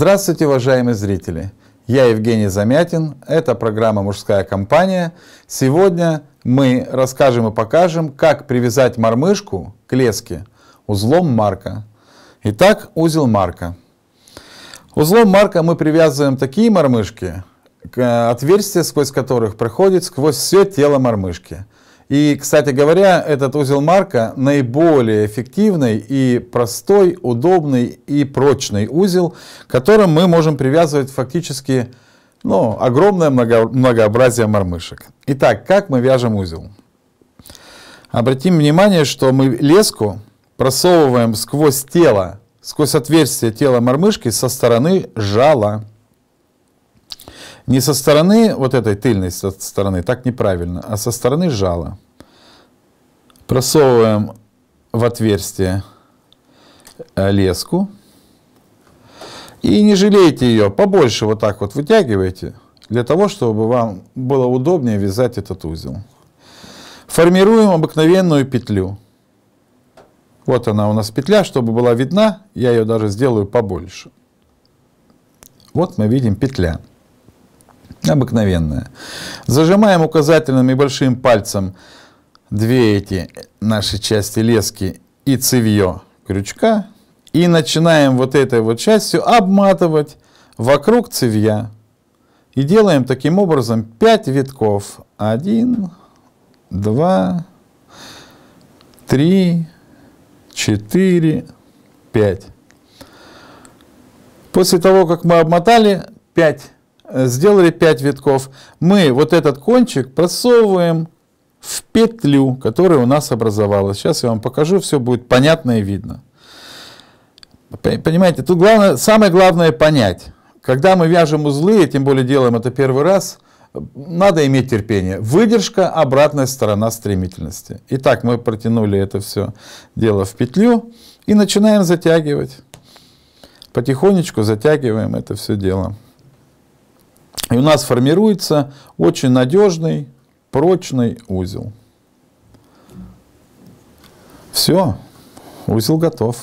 Здравствуйте, уважаемые зрители! Я Евгений Замятин, это программа «Мужская компания». Сегодня мы расскажем и покажем, как привязать мормышку к леске узлом Марка. Итак, узел Марка. Узлом Марка мы привязываем такие мормышки, э, отверстия сквозь которых проходит сквозь все тело мормышки – и, кстати говоря, этот узел Марка наиболее эффективный и простой, удобный и прочный узел, которым мы можем привязывать фактически ну, огромное многообразие мормышек. Итак, как мы вяжем узел? Обратим внимание, что мы леску просовываем сквозь тело, сквозь отверстие тела мормышки со стороны жала. Не со стороны вот этой тыльной стороны, так неправильно, а со стороны жала. Просовываем в отверстие э, леску. И не жалейте ее, побольше вот так вот вытягивайте, для того, чтобы вам было удобнее вязать этот узел. Формируем обыкновенную петлю. Вот она у нас петля, чтобы была видна, я ее даже сделаю побольше. Вот мы видим петля обыкновенная. Зажимаем указательным и большим пальцем две эти наши части лески и цевье крючка и начинаем вот этой вот частью обматывать вокруг цевья. И делаем таким образом 5 витков. 1, 2, 3, 4, 5. После того, как мы обмотали 5 Э, сделали 5 витков, мы вот этот кончик просовываем в петлю, которая у нас образовалась. Сейчас я вам покажу, все будет понятно и видно. Понимаете, тут главное, самое главное понять. Когда мы вяжем узлы, и тем более делаем это первый раз, надо иметь терпение. Выдержка, обратная сторона стремительности. Итак, мы протянули это все дело в петлю и начинаем затягивать. Потихонечку затягиваем это все дело. И у нас формируется очень надежный, прочный узел. Все, узел готов.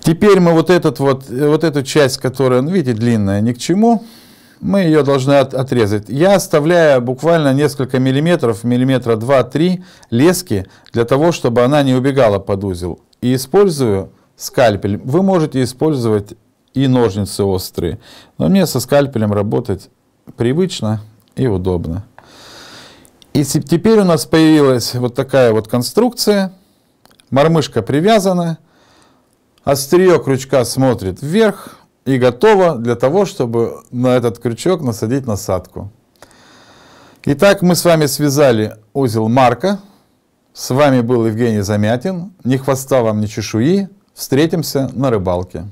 Теперь мы вот, этот вот, вот эту часть, которая, ну, видите, длинная, ни к чему, мы ее должны от, отрезать. Я оставляю буквально несколько миллиметров, миллиметра 2-3 лески, для того, чтобы она не убегала под узел. И использую скальпель. Вы можете использовать и ножницы острые. Но мне со скальпелем работать привычно и удобно. И теперь у нас появилась вот такая вот конструкция. Мормышка привязана, острие крючка смотрит вверх и готово для того, чтобы на этот крючок насадить насадку. Итак, мы с вами связали узел Марка. С вами был Евгений Замятин. Ни хвоста вам, ни чешуи. Встретимся на рыбалке.